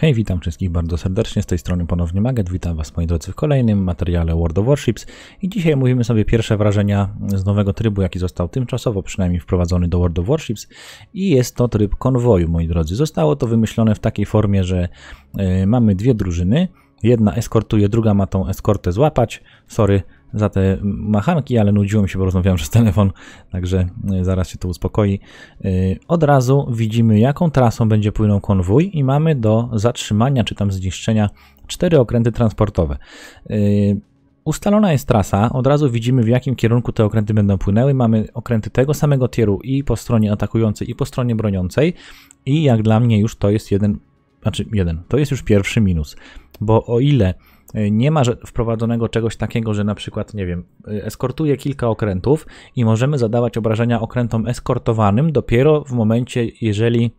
Hej, witam wszystkich bardzo serdecznie, z tej strony ponownie Maget, witam was moi drodzy w kolejnym materiale World of Warships i dzisiaj mówimy sobie pierwsze wrażenia z nowego trybu, jaki został tymczasowo przynajmniej wprowadzony do World of Warships i jest to tryb konwoju moi drodzy. Zostało to wymyślone w takiej formie, że y, mamy dwie drużyny, jedna eskortuje, druga ma tą eskortę złapać, sorry, za te machanki, ale nudziło mi się, bo rozmawiałem przez telefon, także e, zaraz się to uspokoi. E, od razu widzimy, jaką trasą będzie płynął konwój i mamy do zatrzymania czy tam zniszczenia cztery okręty transportowe. E, ustalona jest trasa, od razu widzimy w jakim kierunku te okręty będą płynęły. Mamy okręty tego samego tieru i po stronie atakującej, i po stronie broniącej. I jak dla mnie już to jest jeden znaczy jeden, to jest już pierwszy minus, bo o ile e, nie ma wprowadzonego czegoś takiego, że na przykład, nie wiem, e, eskortuje kilka okrętów i możemy zadawać obrażenia okrętom eskortowanym dopiero w momencie, jeżeli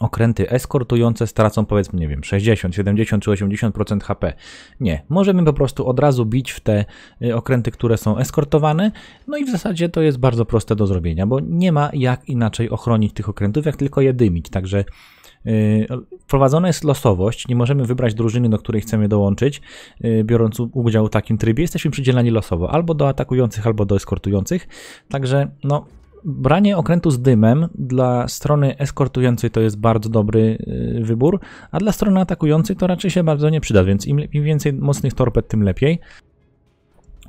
okręty eskortujące stracą powiedzmy, nie wiem, 60, 70 czy 80% HP. Nie, możemy po prostu od razu bić w te e, okręty, które są eskortowane, no i w zasadzie to jest bardzo proste do zrobienia, bo nie ma jak inaczej ochronić tych okrętów, jak tylko je dymić, także wprowadzona y, jest losowość, nie możemy wybrać drużyny, do której chcemy dołączyć, y, biorąc udział w takim trybie. Jesteśmy przydzielani losowo albo do atakujących, albo do eskortujących. Także no, branie okrętu z dymem dla strony eskortującej to jest bardzo dobry y, wybór, a dla strony atakującej to raczej się bardzo nie przyda, więc im, im więcej mocnych torped, tym lepiej.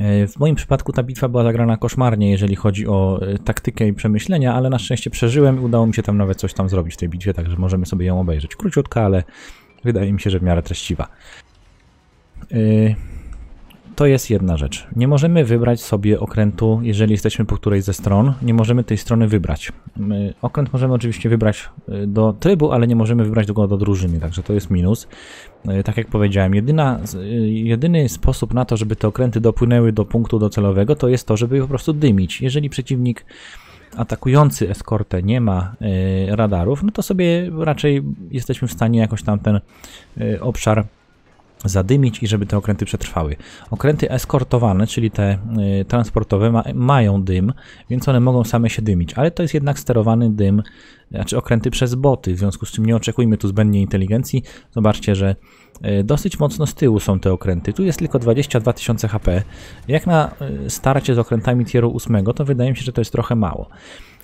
E, w moim przypadku ta bitwa była zagrana koszmarnie, jeżeli chodzi o e, taktykę i przemyślenia, ale na szczęście przeżyłem i udało mi się tam nawet coś tam zrobić w tej bitwie, także możemy sobie ją obejrzeć. Króciutka, ale wydaje mi się, że w miarę treściwa. E, to jest jedna rzecz. Nie możemy wybrać sobie okrętu, jeżeli jesteśmy po której ze stron. Nie możemy tej strony wybrać. Okręt możemy oczywiście wybrać y, do trybu, ale nie możemy wybrać go do drużyny, także to jest minus. Y, tak jak powiedziałem, jedyna, y, jedyny sposób na to, żeby te okręty dopłynęły do punktu docelowego, to jest to, żeby je po prostu dymić. Jeżeli przeciwnik atakujący eskortę nie ma radarów, no to sobie raczej jesteśmy w stanie jakoś tam ten obszar zadymić i żeby te okręty przetrwały. Okręty eskortowane, czyli te y, transportowe, ma, mają dym, więc one mogą same się dymić, ale to jest jednak sterowany dym, znaczy okręty przez boty, w związku z czym nie oczekujmy tu zbędniej inteligencji. Zobaczcie, że y, dosyć mocno z tyłu są te okręty. Tu jest tylko 22 000 HP. Jak na y, starcie z okrętami tieru 8, to wydaje mi się, że to jest trochę mało.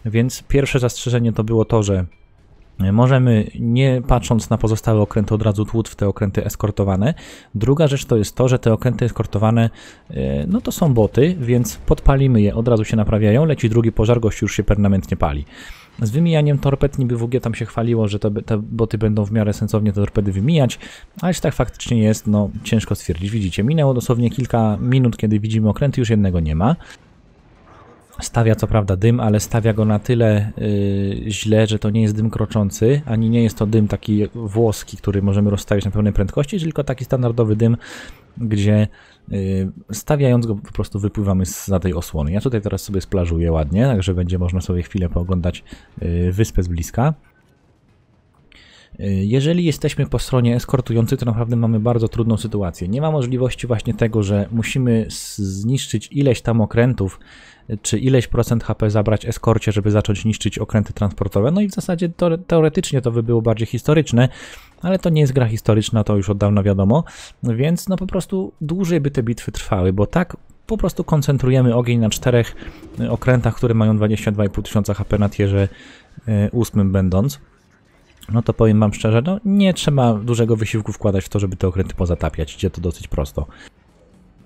Więc pierwsze zastrzeżenie to było to, że Możemy, nie patrząc na pozostałe okręty, od razu tłuc w te okręty eskortowane. Druga rzecz to jest to, że te okręty eskortowane, e, no to są boty, więc podpalimy je, od razu się naprawiają, leci drugi pożar, gościu już się permanentnie pali. Z wymijaniem torped niby WG tam się chwaliło, że te, te boty będą w miarę sensownie te torpedy wymijać, ale jeśli tak faktycznie jest, no ciężko stwierdzić. Widzicie, minęło dosłownie kilka minut, kiedy widzimy okręty, już jednego nie ma. Stawia co prawda dym, ale stawia go na tyle y, źle, że to nie jest dym kroczący, ani nie jest to dym taki włoski, który możemy rozstawić na pełnej prędkości, tylko taki standardowy dym, gdzie y, stawiając go po prostu wypływamy za tej osłony. Ja tutaj teraz sobie splażuję ładnie, także będzie można sobie chwilę pooglądać y, wyspę z bliska. Jeżeli jesteśmy po stronie eskortującej, to naprawdę mamy bardzo trudną sytuację. Nie ma możliwości właśnie tego, że musimy zniszczyć ileś tam okrętów, czy ileś procent HP zabrać eskorcie, żeby zacząć niszczyć okręty transportowe. No i w zasadzie teoretycznie to by było bardziej historyczne, ale to nie jest gra historyczna, to już od dawna wiadomo, więc no po prostu dłużej by te bitwy trwały, bo tak po prostu koncentrujemy ogień na czterech e, okrętach, które mają 22,5 tysiąca HP na tierze 8 e, będąc no to powiem Wam szczerze, no nie trzeba dużego wysiłku wkładać w to, żeby te okręty pozatapiać. Idzie to dosyć prosto.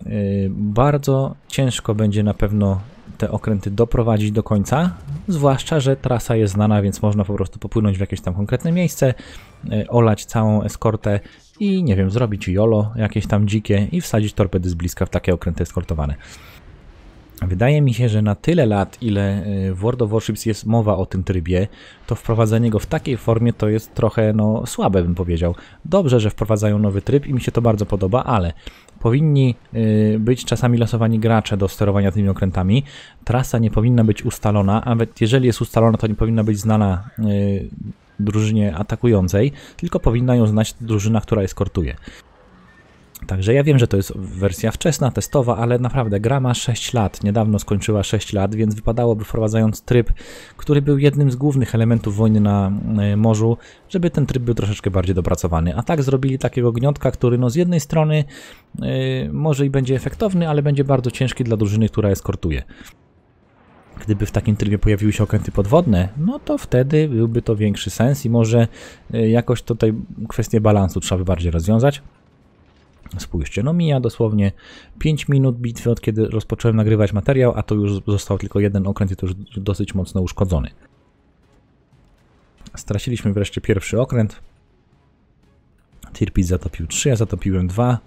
Yy, bardzo ciężko będzie na pewno te okręty doprowadzić do końca, zwłaszcza, że trasa jest znana, więc można po prostu popłynąć w jakieś tam konkretne miejsce, yy, olać całą eskortę i nie wiem, zrobić jolo jakieś tam dzikie i wsadzić torpedy z bliska w takie okręty eskortowane. Wydaje mi się, że na tyle lat, ile w e, World of Warships jest mowa o tym trybie, to wprowadzenie go w takiej formie to jest trochę no, słabe, bym powiedział. Dobrze, że wprowadzają nowy tryb i mi się to bardzo podoba, ale powinni e, być czasami losowani gracze do sterowania tymi okrętami. Trasa nie powinna być ustalona, nawet jeżeli jest ustalona, to nie powinna być znana e, drużynie atakującej, tylko powinna ją znać drużyna, która eskortuje. Także ja wiem, że to jest wersja wczesna, testowa, ale naprawdę gra ma 6 lat, niedawno skończyła 6 lat, więc wypadałoby wprowadzając tryb, który był jednym z głównych elementów wojny na e, morzu, żeby ten tryb był troszeczkę bardziej dopracowany. A tak zrobili takiego gniotka, który no z jednej strony yy, może i będzie efektowny, ale będzie bardzo ciężki dla drużyny, która eskortuje. Gdyby w takim trybie pojawiły się okręty podwodne, no to wtedy byłby to większy sens i może e, jakoś tutaj kwestię balansu trzeba by bardziej rozwiązać. Spójrzcie, no mija dosłownie 5 minut bitwy od kiedy rozpocząłem nagrywać materiał, a to już został tylko jeden okręt i to już dosyć mocno uszkodzony. Straciliśmy wreszcie pierwszy okręt. Tirpitz zatopił 3, ja zatopiłem 2.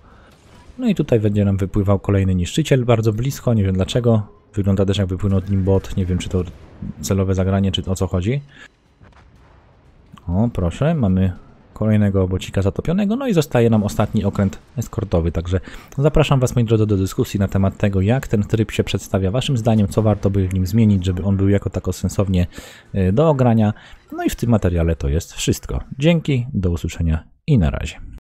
No i tutaj będzie nam wypływał kolejny niszczyciel, bardzo blisko, nie wiem dlaczego. Wygląda też jak wypłynął od nim bot, nie wiem czy to celowe zagranie, czy o co chodzi. O, proszę, mamy kolejnego obocika zatopionego, no i zostaje nam ostatni okręt eskortowy. Także zapraszam Was, moi drodzy, do dyskusji na temat tego, jak ten tryb się przedstawia Waszym zdaniem, co warto by w nim zmienić, żeby on był jako tako sensownie e, do ogrania. No i w tym materiale to jest wszystko. Dzięki, do usłyszenia i na razie.